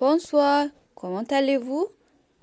بونسوار comment allez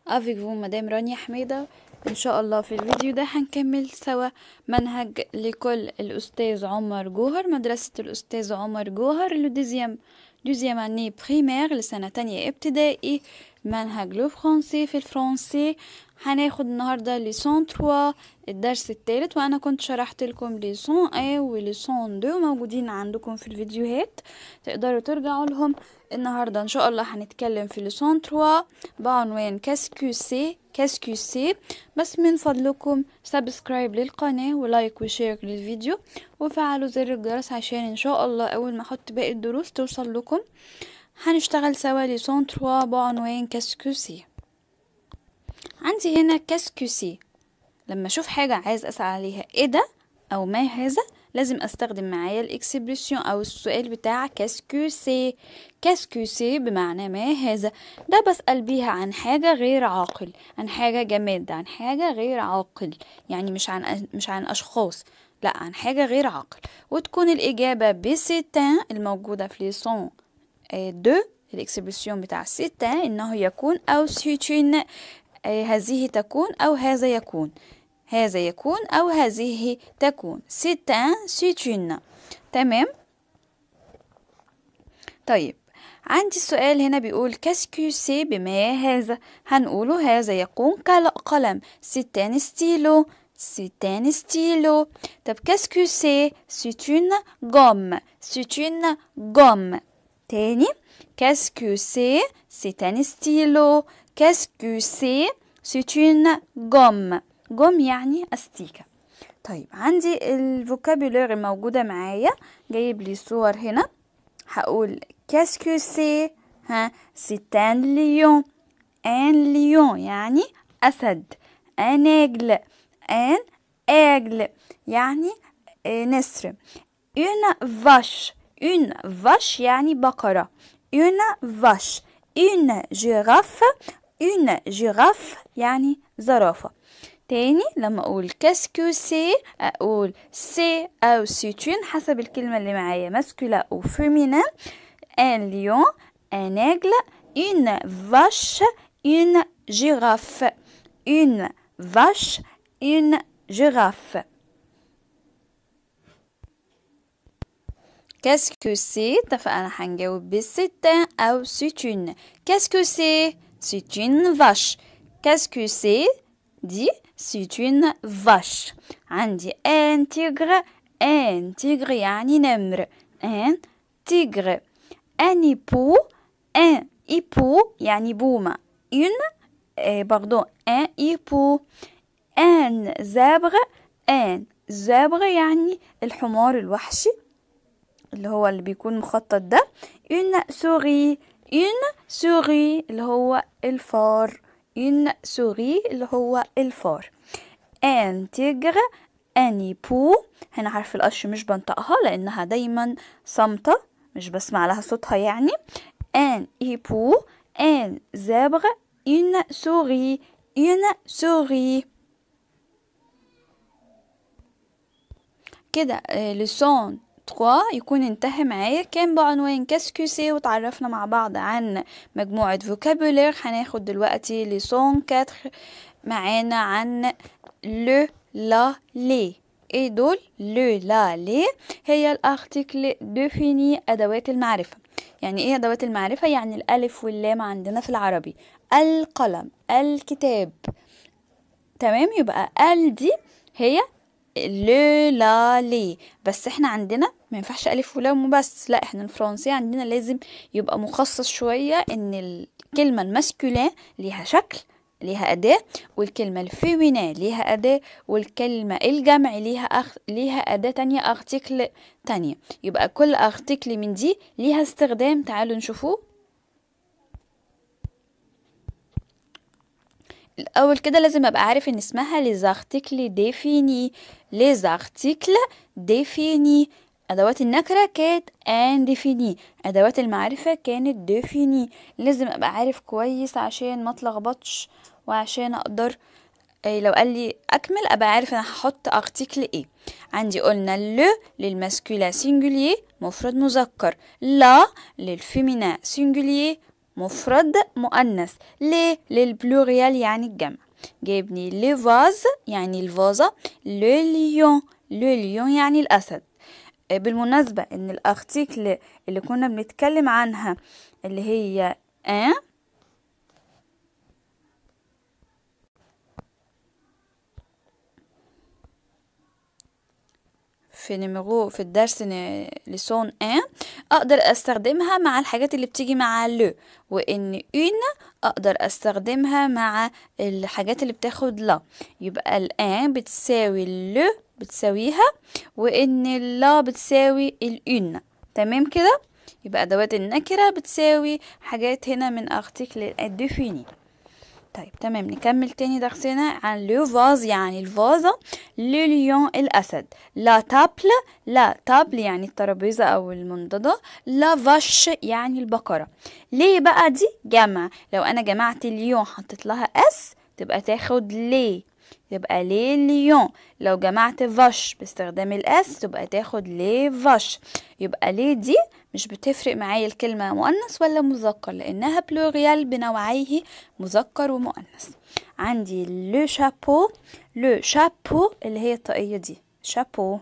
افيك فو مدام رانيا حميدة ان شاء الله في الفيديو ده هنكمل سوا منهج لكل الاستاذ عمر جوهر مدرسة الاستاذ عمر جوهر لو دوزيام دوزيام اني بريمير لسنة تانية ابتدائي منهج لو فرونسي في الفرنسي هناخد النهاردة ليسون 3 الدرس الثالث وانا كنت شرحت لكم لسون اي ولسون دو موجودين عندكم في الفيديوهات تقدروا ترجعوا لهم النهاردة ان شاء الله هنتكلم في ليسون 3 بعنوان كاسكو سي كاسكو سي بس من فضلكم سبسكرايب للقناة ولايك وشير للفيديو وفعلوا زر الجرس عشان ان شاء الله اول ما احط باقي الدروس توصل لكم هنشتغل سوا ليسون 3 بعنوان كاسكوسي عندي هنا كاسكوسي لما اشوف حاجة عايز اسأل عليها ايه ده او ما هذا لازم استخدم معايا الاكسبريسيون او السؤال بتاع كاسكوسي كاسكوسي بمعنى ما هذا ده بسأل بيها عن حاجة غير عاقل عن حاجة جماد عن حاجة غير عاقل يعني مش عن مش عن اشخاص لا عن حاجة غير عاقل وتكون الإجابة بسيتان الموجودة في ليسون آه، دو الإكسبرسيون بتاع سيتان إنه يكون أو سيتشين آه، هذه تكون أو هذا يكون هذا يكون أو هذه تكون ستة سيتشين تمام طيب عندي سؤال هنا بيقول كاسكو سي بما هذا هنقوله هذا يقوم كالقلم ستان ستيلو ستان ستيلو طب كاسكو سي سيتون جوم سيتون جوم تاني كاسكو سي سي تاني ستيلو كاسكو سي سي تون جوم جوم يعني أستيكة طيب عندي الفوكابيولاري موجودة معايا جايب لي صور هنا هقول كاسكو سي ها سي تان ليون ان ليون يعني أسد ان اجل ان اجل يعني آه، نسر اون فاش une vache يعني بقرة une vache une girafe une girafe يعني زرافة تاني لما أقول كاسكو سي أقول سي أو سيتون حسب الكلمة اللي معايا ماسكولا أو فيمينين ان ليون ان أجل une vache une girafe une vache une girafe Qu'est-ce que c'est فأنا هنجاوب بالستة أو c'est une Qu'est-ce que c'est C'est une vache Qu'est-ce que c'est دي c'est une vache عندي un tigre un tigre يعني نمر un tigre un hippo un hippo يعني بومة une pardon un hippo un zèbre un زبغ يعني الحمار الوحشي اللي هو اللي بيكون مخطط ده إن سوغي إن سوغي اللي هو الفار إن سوغي اللي هو الفار أن تيجر اني بو هنا حرف القش مش بنطقها لانها دايما صامتة مش بسمع لها صوتها يعني ان اي بو ان زابغ ان سوري ان سوري كده آه، لسون 3 يكون انتهى معايا كان بعنوان كاسكوسي وتعرفنا مع بعض عن مجموعة فوكابولير هناخد دلوقتي ليسون 4 معانا عن لو لا لي ايه دول لو لا لي هي الارتيكل ديفيني ادوات المعرفه يعني ايه ادوات المعرفه يعني الالف واللام عندنا في العربي القلم الكتاب تمام يبقى ال دي هي لو لا لي بس احنا عندنا ما ينفعش الف ولام وبس لا احنا الفرنسية عندنا لازم يبقى مخصص شوية ان الكلمة الماسكولين ليها شكل ليها أداة والكلمة الفيمينا ليها أداة والكلمة الجمع ليها أخ... ليها أداة تانية أرتيكل تانية يبقى كل أرتيكل من دي ليها استخدام تعالوا نشوفوه الأول كده لازم أبقى عارف إن اسمها les articles ديفيني les articles ديفيني أدوات النكرة كانت ديفيني أدوات المعرفة كانت ديفيني لازم أبقى عارف كويس عشان ما اتلخبطش وعشان أقدر إيه، لو قال لي أكمل أبقى عارف أنا هحط أرتيكل إيه عندي قلنا ل للماسكولا سينجولي مفرد مذكر لا للفيمينا سينجولي مفرد مؤنث ليه للبلوريال يعني الجمع جايبني لي فاز يعني الفازة لو ليون لو ليون يعني الأسد آه، بالمناسبة إن الأرتيكل اللي كنا بنتكلم عنها اللي هي أن في نمرو في الدرس لسون ان اقدر استخدمها مع الحاجات اللي بتيجي مع لو وان اون اقدر استخدمها مع الحاجات اللي بتاخد لا يبقى الان بتساوي لو بتساويها وان لا بتساوي الاون تمام كده يبقى ادوات النكره بتساوي حاجات هنا من ارتيكل اديفيني طيب تمام نكمل تاني درسنا عن لو فاز يعني الفازة لليون الأسد لا تابل لا تابل يعني الترابيزة أو المنضدة لا فاش يعني البقرة ليه بقى دي جمع لو أنا جمعت ليون حطيت لها أس تبقى تاخد ليه يبقى لي ليون لو جمعت فاش باستخدام الاس تبقى تاخد لي فاش يبقى لي دي مش بتفرق معايا الكلمة مؤنث ولا مذكر لأنها بلوريال بنوعيه مذكر ومؤنث عندي لو شابو لو شابو اللي هي الطاقية دي شابو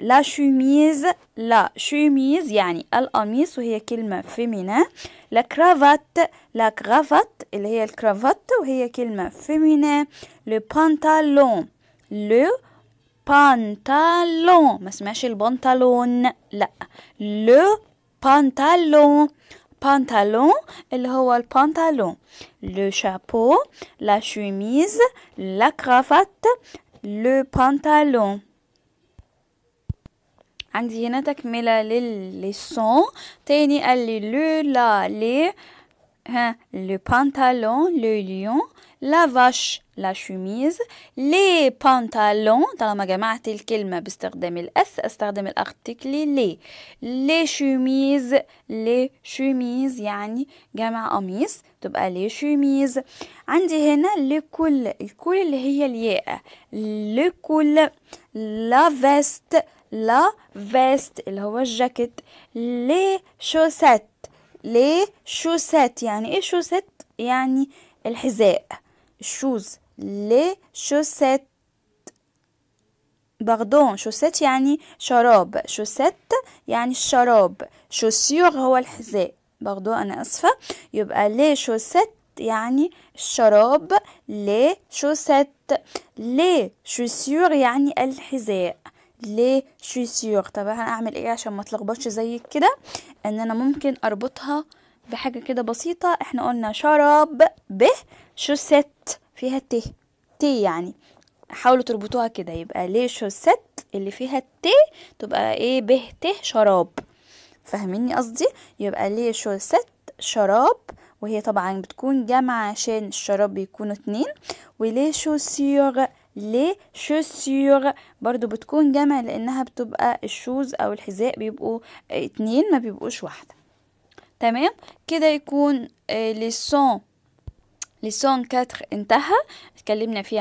لا شوميز لا شوميز يعني القميص وهي كلمة فيمينا لا كرافات لا كرافات اللي هي الكرافات وهي كلمة فيمينا لو بانتالون لو بانتالون ما سمعش البنطلون لا لو بانتالون بانتالون اللي هو البانتالون لو شابو لا شوميز لا كرافات لو بانتالون عندي هنا تكملة للي سون تاني قال لي لو لا لي ها لو بانتالون لو ليون لا فاش لا شوميز لي بانتالون طالما جمعت الكلمة باستخدام الأس استخدم الأرتيكل لي لي شوميز لي شوميز يعني جمع قميص تبقى لي شوميز عندي هنا لكل الكل اللي هي الياء لكل لا فيست فيست اللي هو الجاكيت لي شوسات لي شوسات يعني ايه شوسات يعني الحذاء الشوز لي شوسات باردون شوسات يعني شراب شوسات يعني الشراب شوسيور هو الحذاء باردون انا اسفة يبقى لي شوسات يعني الشراب لي شوسات لي شوسيور يعني الحذاء ليه طب انا اعمل ايه عشان ما تلخبطش زي كده ان انا ممكن اربطها بحاجه كده بسيطه احنا قلنا شراب ب شوست فيها ت ت يعني حاولوا تربطوها كده يبقى ليه شوست اللي فيها ت تبقى ايه به ت شراب فاهميني قصدي يبقى ليه شوست شراب وهي طبعا بتكون جمع عشان الشراب بيكونوا اتنين وليه شوسيغ لي شوسيور برضو بتكون جمع لانها بتبقى الشوز او الحذاء بيبقوا اتنين ما بيبقوش واحدة تمام كده يكون لي سون لي سون كاتر انتهى اتكلمنا فيها